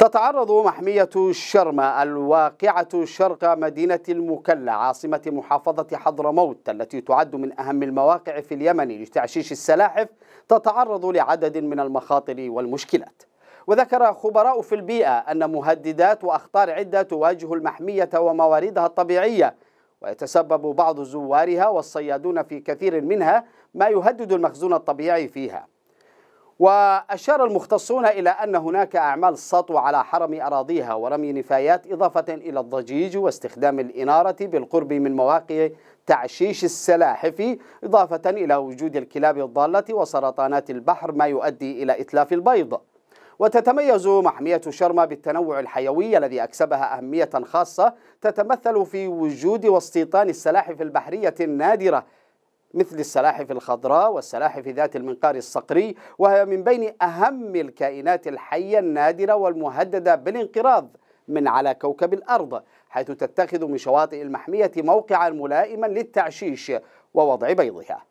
تتعرض محمية الشرمة الواقعة شرق مدينة المكلا عاصمة محافظة حضرموت التي تعد من أهم المواقع في اليمن لتعشيش السلاحف تتعرض لعدد من المخاطر والمشكلات وذكر خبراء في البيئة أن مهددات وأخطار عدة تواجه المحمية ومواردها الطبيعية ويتسبب بعض زوارها والصيادون في كثير منها ما يهدد المخزون الطبيعي فيها وأشار المختصون إلى أن هناك أعمال سطو على حرم أراضيها ورمي نفايات إضافة إلى الضجيج واستخدام الإنارة بالقرب من مواقع تعشيش السلاحف إضافة إلى وجود الكلاب الضالة وسرطانات البحر ما يؤدي إلى إتلاف البيض وتتميز محمية شرمة بالتنوع الحيوي الذي أكسبها أهمية خاصة تتمثل في وجود واستيطان السلاحف البحرية النادرة مثل السلاحف الخضراء والسلاحف ذات المنقار الصقري وهي من بين أهم الكائنات الحية النادرة والمهددة بالانقراض من على كوكب الأرض حيث تتخذ من شواطئ المحمية موقعا ملائما للتعشيش ووضع بيضها